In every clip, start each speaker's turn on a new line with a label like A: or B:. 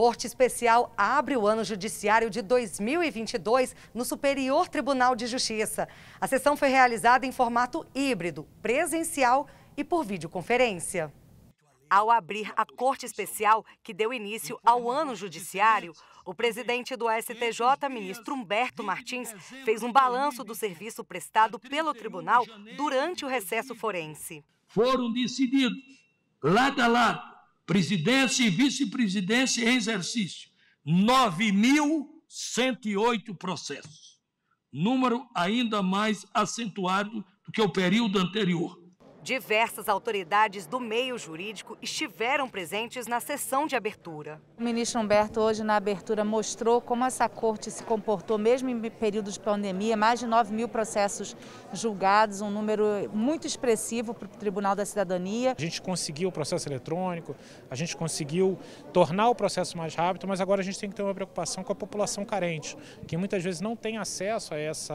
A: Corte Especial abre o ano judiciário de 2022 no Superior Tribunal de Justiça. A sessão foi realizada em formato híbrido, presencial e por videoconferência. Ao abrir a Corte Especial, que deu início ao ano judiciário, o presidente do STJ, ministro Humberto Martins, fez um balanço do serviço prestado pelo tribunal durante o recesso forense.
B: Foram decididos, lado a lado, presidência e vice-presidência em exercício, 9.108 processos, número ainda mais acentuado do que o período anterior.
A: Diversas autoridades do meio jurídico estiveram presentes na sessão de abertura. O ministro Humberto, hoje na abertura, mostrou como essa corte se comportou, mesmo em período de pandemia mais de 9 mil
C: processos
A: julgados, um número muito expressivo para o Tribunal da Cidadania. A
C: gente conseguiu o processo eletrônico, a gente conseguiu tornar o processo mais rápido, mas agora a gente tem que ter uma preocupação com a população carente, que muitas vezes não tem acesso a essa.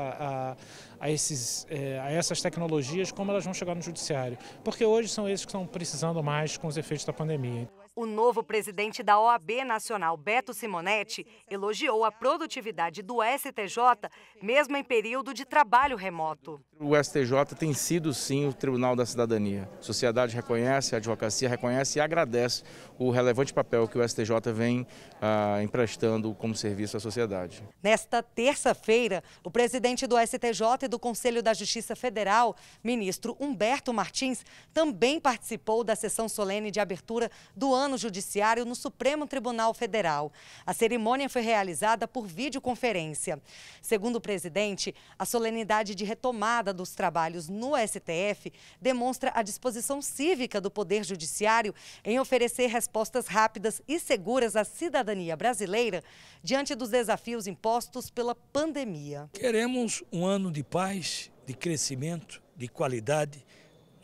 C: A, a, esses, é, a essas tecnologias, como elas vão chegar no judiciário. Porque hoje são esses que estão precisando mais com os efeitos da pandemia.
A: O novo presidente da OAB Nacional, Beto Simonetti, elogiou a produtividade do STJ, mesmo em período de trabalho remoto.
C: O STJ tem sido, sim, o Tribunal da Cidadania. A sociedade reconhece, a advocacia reconhece e agradece o relevante papel que o STJ vem ah, emprestando como serviço à sociedade.
A: Nesta terça-feira, o presidente do STJ e do Conselho da Justiça Federal, ministro Humberto Martins, também participou da sessão solene de abertura do ano ano Judiciário no Supremo Tribunal Federal. A cerimônia foi realizada por videoconferência. Segundo o presidente, a solenidade de retomada dos trabalhos no STF demonstra a disposição cívica do Poder Judiciário em oferecer respostas rápidas e seguras à cidadania brasileira diante dos desafios impostos pela pandemia.
B: Queremos um ano de paz, de crescimento, de qualidade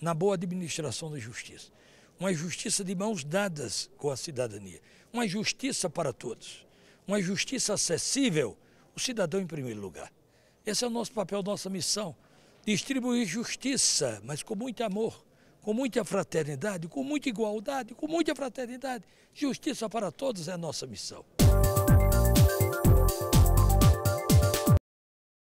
B: na boa administração da justiça uma justiça de mãos dadas com a cidadania, uma justiça para todos, uma justiça acessível, o cidadão em primeiro lugar. Esse é o nosso papel, nossa missão, distribuir justiça, mas com muito amor, com muita fraternidade, com muita igualdade, com muita fraternidade. Justiça para todos é a nossa missão.